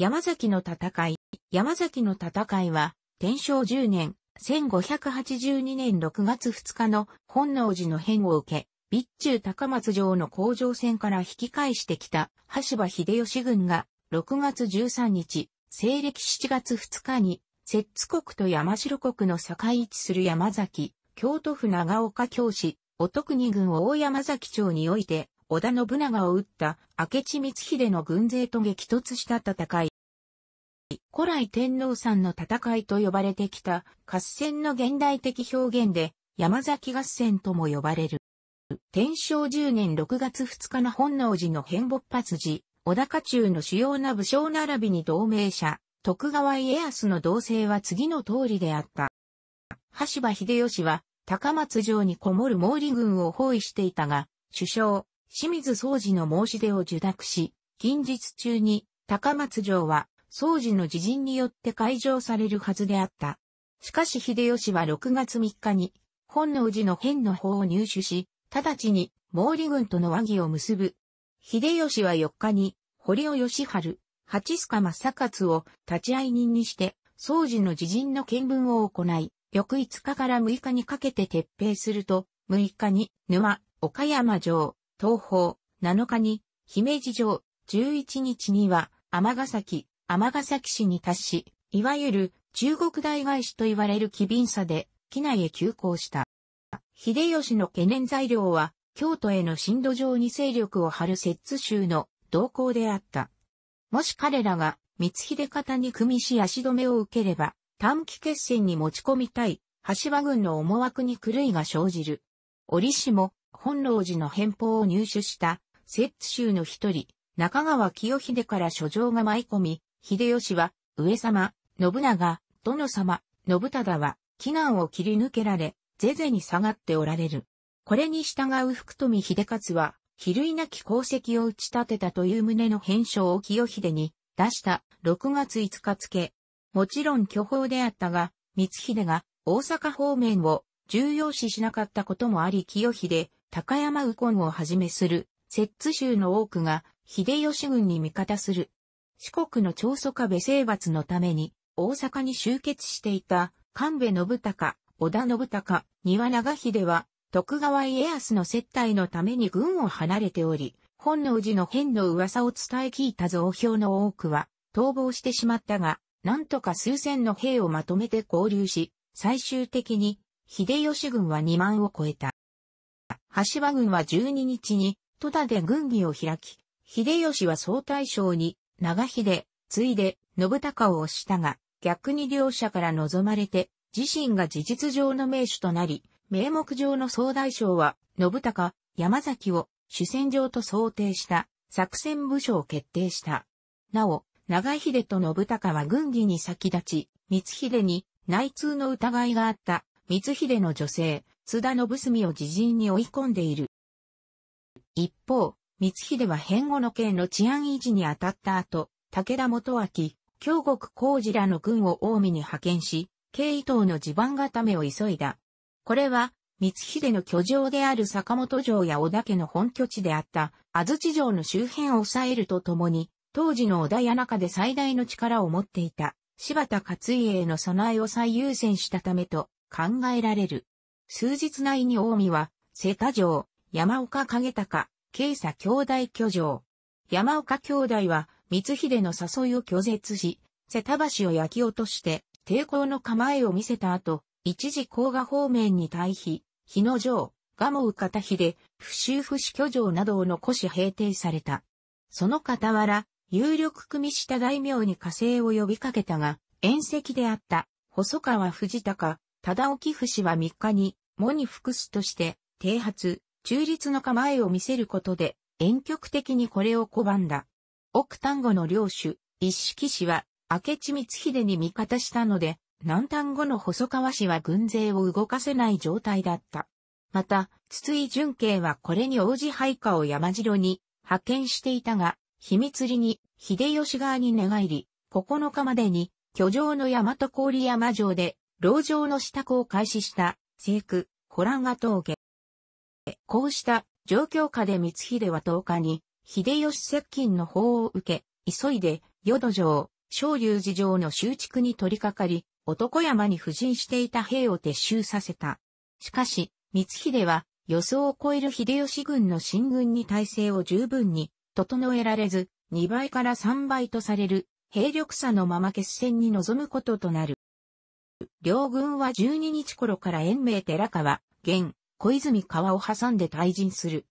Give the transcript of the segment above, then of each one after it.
山崎の戦い。山崎の戦いは、天正10年、1582年6月2日の本能寺の変を受け、備中高松城の工場戦から引き返してきた橋場秀吉軍が、6月13日、西暦7月2日に、摂津国と山城国の境位置する山崎、京都府長岡京市、お徳二軍大山崎町において、織田信長を撃った明智光秀の軍勢と激突した戦い。古来天皇山の戦いと呼ばれてきた合戦の現代的表現で山崎合戦とも呼ばれる。天正10年6月2日の本能寺の変勃発時、小高中の主要な武将並びに同盟者、徳川家康の同性は次の通りであった。橋場秀吉は高松城にこもる毛利軍を包囲していたが、首相、清水総司の申し出を受諾し、近日中に高松城は総司の自陣によって開城されるはずであった。しかし秀吉は6月3日に本能寺の変の法を入手し、直ちに毛利軍との和議を結ぶ。秀吉は4日に堀尾義春、八須賀正勝を立ち会い人にして、総司の自陣の見聞を行い、翌5日から6日にかけて撤兵すると、6日に沼、岡山城、東方、7日に、姫路城、11日には、尼崎、尼崎市に達し、いわゆる中国大外市と言われる機敏さで、機内へ急行した。秀吉の懸念材料は、京都への進路上に勢力を張る摂津州の動向であった。もし彼らが光秀方に組みし足止めを受ければ、短期決戦に持ち込みたい、橋場軍の思惑に狂いが生じる。折しも、本能寺の返報を入手した、摂津州の一人、中川清秀から書状が舞い込み、秀吉は、上様、信長、殿様、信忠は、祈願を切り抜けられ、是々に下がっておられる。これに従う福富秀勝は、比類なき功績を打ち立てたという旨の返書を清秀に出した6月5日付。もちろん巨峰であったが、光秀が大阪方面を重要視しなかったこともあり清秀、高山右近をはじめする、摂津州の多くが、秀吉軍に味方する。四国の長宗我部征伐のために、大阪に集結していた、神戸信孝、織田信孝、庭長秀は、徳川家康の接待のために軍を離れており、本能寺の変の噂を伝え聞いた増票の多くは、逃亡してしまったが、なんとか数千の兵をまとめて合流し、最終的に、秀吉軍は2万を超えた。橋場軍は12日に、戸田で軍議を開き、秀吉は総大将に、長秀、ついで、信孝を押したが、逆に両者から望まれて、自身が事実上の名手となり、名目上の総大将は、信孝、山崎を主戦場と想定した作戦部署を決定した。なお、長秀と信孝は軍議に先立ち、光秀に内通の疑いがあった光秀の女性、津田信澄を自陣に追い込んでいる。一方、光秀は変後の刑の治安維持に当たった後、武田元明、京極工事らの軍を近江に派遣し、慶伊東の地盤固めを急いだ。これは、光秀の居城である坂本城や織田家の本拠地であった安土城の周辺を抑えるとともに、当時の織田谷中で最大の力を持っていた柴田勝家への備えを最優先したためと考えられる。数日内に近江は、瀬田城、山岡景高、慶佐兄弟居城。山岡兄弟は、光秀の誘いを拒絶し、瀬田橋を焼き落として、抵抗の構えを見せた後、一時甲賀方面に退避、日野城、賀茂片秀、不修不死居城などを残し平定された。その傍ら、有力組下大名に加勢を呼びかけたが、遠赤であった、細川藤高、忠沖伏は3日に、喪に服すとして、低発、中立の構えを見せることで、遠極的にこれを拒んだ。奥単語の領主、一式氏は、明智光秀に味方したので、南単語の細川氏は軍勢を動かせない状態だった。また、筒井淳慶はこれに応じ配下を山城に派遣していたが、秘密裏に秀吉側に寝返り、9日までに、居城の大和郡山城で、牢城の支度を開始した生区、ホランガ峠。こうした状況下で光秀は10日に、秀吉接近の法を受け、急いで、淀城、昇龍寺城の修築に取り掛かり、男山に布陣していた兵を撤収させた。しかし、光秀は予想を超える秀吉軍の進軍に体制を十分に整えられず、2倍から3倍とされる兵力差のまま決戦に臨むこととなる。両軍は12日頃から延命寺川、現、小泉川を挟んで退陣する。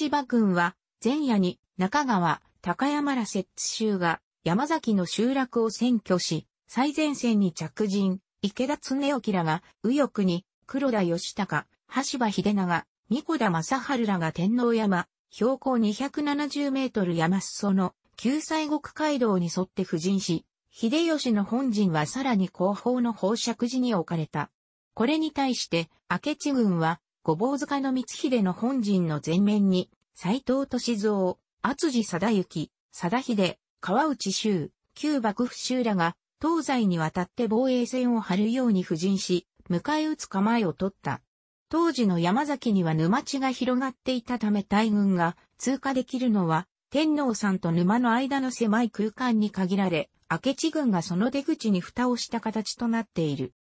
橋場軍は、前夜に中川、高山ら摂津州が山崎の集落を占拠し、最前線に着陣、池田恒興らが、右翼に、黒田義高、橋場秀長、三子田正春らが天皇山、標高270メートル山裾の、救済国街道に沿って布陣し、秀吉の本陣はさらに後方の宝石寺に置かれた。これに対して、明智軍は、ごぼう塚の光秀の本陣の前面に、斎藤敏三、厚地貞行、貞秀、川内周、旧幕府衆らが、東西にわたって防衛線を張るように布陣し、迎え撃つ構えを取った。当時の山崎には沼地が広がっていたため大軍が通過できるのは天皇さんと沼の間の狭い空間に限られ、明智軍がその出口に蓋をした形となっている。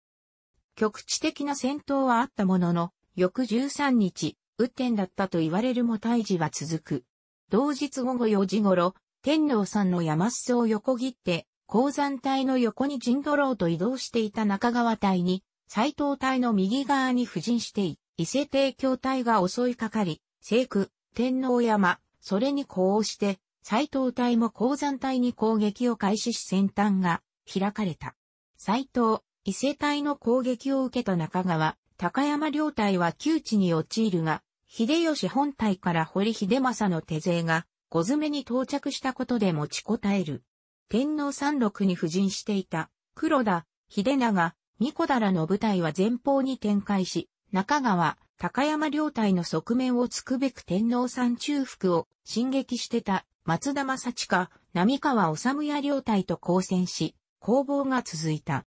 局地的な戦闘はあったものの、翌13日、雨天だったと言われるも退治は続く。同日午後4時頃、天皇さんの山裾を横切って、鉱山隊の横に陣取ろうと移動していた中川隊に、斎藤隊の右側に布陣して伊勢帝京隊が襲いかかり、西区、天皇山、それに呼応して、斎藤隊も鉱山隊に攻撃を開始し先端が開かれた。斎藤、伊勢隊の攻撃を受けた中川、高山両隊は窮地に陥るが、秀吉本隊から堀秀政の手勢が、小詰めに到着したことで持ちこたえる。天皇三六に布陣していた、黒田、秀長、三子だらの部隊は前方に展開し、中川、高山両隊の側面を突くべく天皇山中腹を進撃してた松田正親、並川治や両隊と交戦し、攻防が続いた。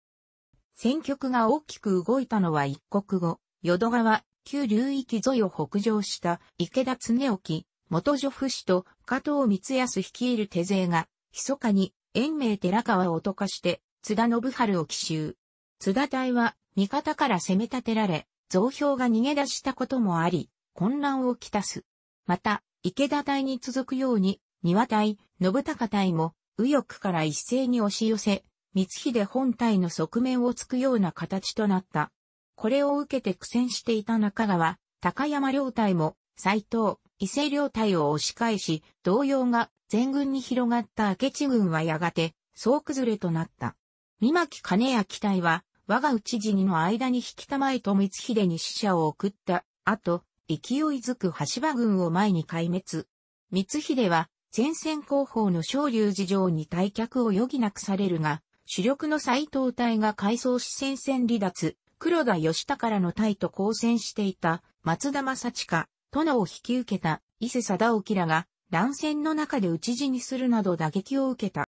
戦局が大きく動いたのは一国後、淀川、旧流域沿いを北上した池田恒興、元女夫氏と加藤光康率いる手勢が、密かに延命寺川を溶かして、津田信春を奇襲。津田隊は味方から攻め立てられ、増票が逃げ出したこともあり、混乱をきたす。また、池田隊に続くように、庭隊、信孝隊も、右翼から一斉に押し寄せ、光秀本体の側面をつくような形となった。これを受けて苦戦していた中川、高山両隊も、斎藤、伊勢両隊を押し返し、同様が全軍に広がった明智軍はやがて、総崩れとなった。三巻金機隊は、我が内にの間に引きたまえと光秀に使者を送った後、勢いづく橋場軍を前に壊滅。光秀は前線後方の昇竜寺城に退却を余儀なくされるが、主力の斎藤隊が改装し戦線離脱、黒田義高らの隊と交戦していた松田正親、殿を引き受けた伊勢貞沖らが乱戦の中で討ち死にするなど打撃を受けた。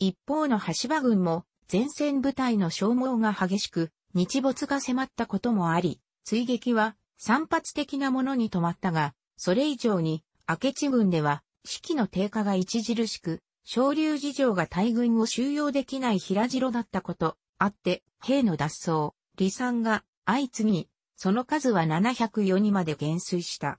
一方の橋場軍も前線部隊の消耗が激しく、日没が迫ったこともあり、追撃は散発的なものに止まったが、それ以上に、明智軍では、士気の低下が著しく、昇竜事情が大軍を収容できない平城だったこと、あって、兵の脱走、離散が相次ぎ、その数は704にまで減衰した。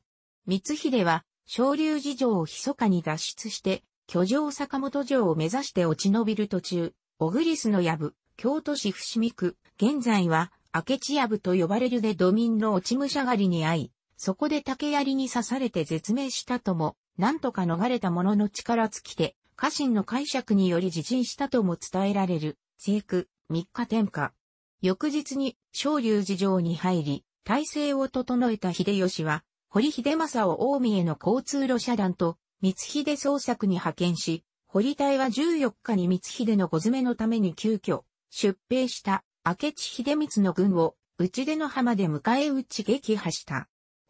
光秀は、昇竜事情を密かに脱出して、居城坂本城を目指して落ち延びる途中、小栗スの部、京都市伏見区、現在は、明智部と呼ばれるで土民の落ち武者狩りに遭い、そこで竹槍に刺されて絶命したとも、なんとか逃れた者の力尽きて、家臣の解釈により自陣したとも伝えられる、聖句、三日天下。翌日に、昇竜寺城に入り、体制を整えた秀吉は、堀秀政を大見への交通路遮断と、光秀捜索に派遣し、堀隊は14日に光秀の御詰めのために急遽、出兵した明智秀光の軍を、内出の浜で迎え撃ち撃破した。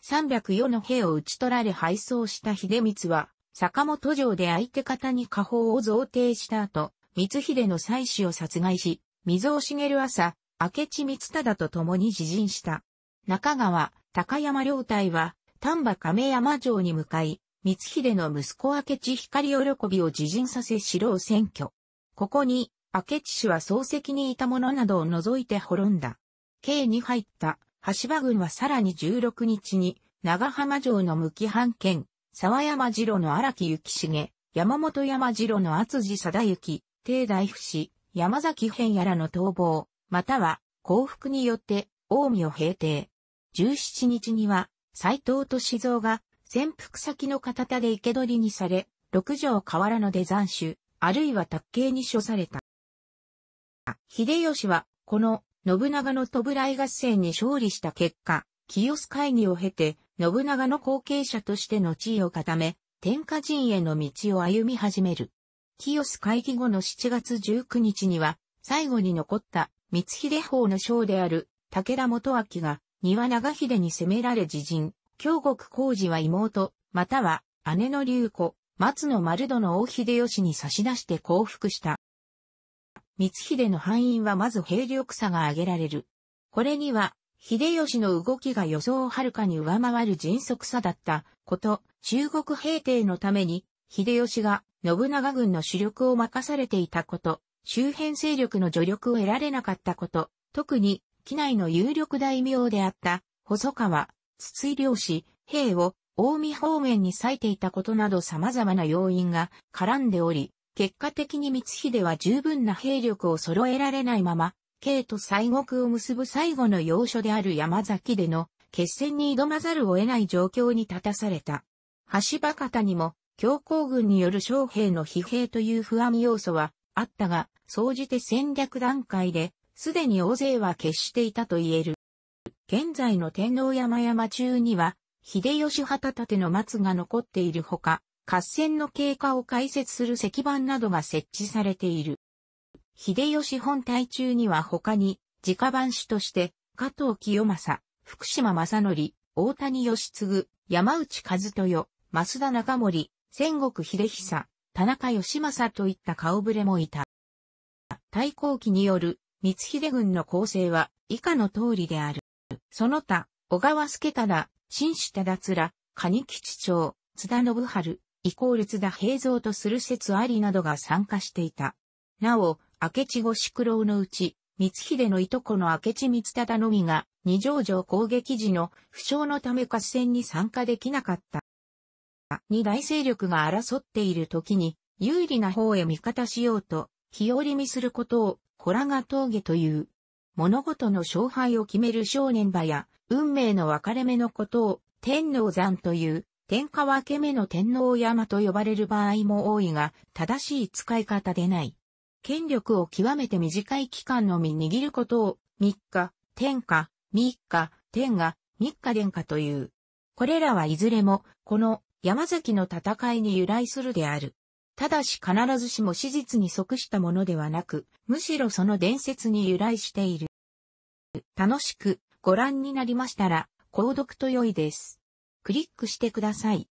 304の兵を討ち取られ敗走した秀光は、坂本城で相手方に下方を贈呈した後、光秀の妻子を殺害し、水を茂る朝、明智光忠と共に自陣した。中川、高山両隊は、丹波亀山城に向かい、光秀の息子明智光喜びを自陣させ城を占拠。ここに、明智氏は漱石にいた者などを除いて滅んだ。刑に入った、羽柴軍はさらに16日に、長浜城の向半堅、沢山城の荒木幸重、山本山城の厚地貞行、帝大不死、山崎変やらの逃亡、または降伏によって、大見を平定。17日には、斎藤と三が潜伏先の片手で生け捕りにされ、六条河原の出残首、あるいは卓刑に処された。秀吉は、この、信長の弔い合戦に勝利した結果、清須会議を経て、信長の後継者としての地位を固め、天下人への道を歩み始める。清須会議後の7月19日には、最後に残った光秀法の将である武田元明が、庭長秀に攻められ自陣、京国工事は妹、または姉の竜子、松の丸殿大秀吉に差し出して降伏した。光秀の敗因はまず兵力差が挙げられる。これには、秀吉の動きが予想をはるかに上回る迅速さだったこと、中国平定のために、秀吉が信長軍の主力を任されていたこと、周辺勢力の助力を得られなかったこと、特に、機内の有力大名であった、細川、筒井漁師、兵を近江方面に割いていたことなど様々な要因が絡んでおり、結果的に光秀は十分な兵力を揃えられないまま、京と西国を結ぶ最後の要所である山崎での決戦に挑まざるを得ない状況に立たされた。橋場方にも強行軍による将兵の疲弊という不安要素はあったが、総じて戦略段階で、すでに大勢は決していたと言える。現在の天皇山山中には、秀吉旗立ての松が残っているほか、合戦の経過を解説する石板などが設置されている。秀吉本体中には他に、直番主として、加藤清正、福島正則、大谷義継、山内和豊、増田中森、戦国秀久、田中義政といった顔ぶれもいた。太閤期による光秀軍の構成は以下の通りである。その他、小川助忠、新種忠津蟹吉町、津田信春、イコール津田平蔵とする説ありなどが参加していた。なお、明智五宿郎のうち、光秀のいとこの明智光忠のみが、二条城攻撃時の負傷のため合戦に参加できなかった。二大勢力が争っている時に、有利な方へ味方しようと、日和見することを、コラガ峠という。物事の勝敗を決める正念場や、運命の分かれ目のことを、天皇山という、天下分け目の天皇山と呼ばれる場合も多いが、正しい使い方でない。権力を極めて短い期間のみ握ることを、三日、天下、三日、天下、三日殿下という。これらはいずれも、この山崎の戦いに由来するである。ただし必ずしも史実に即したものではなく、むしろその伝説に由来している。楽しくご覧になりましたら、購読と良いです。クリックしてください。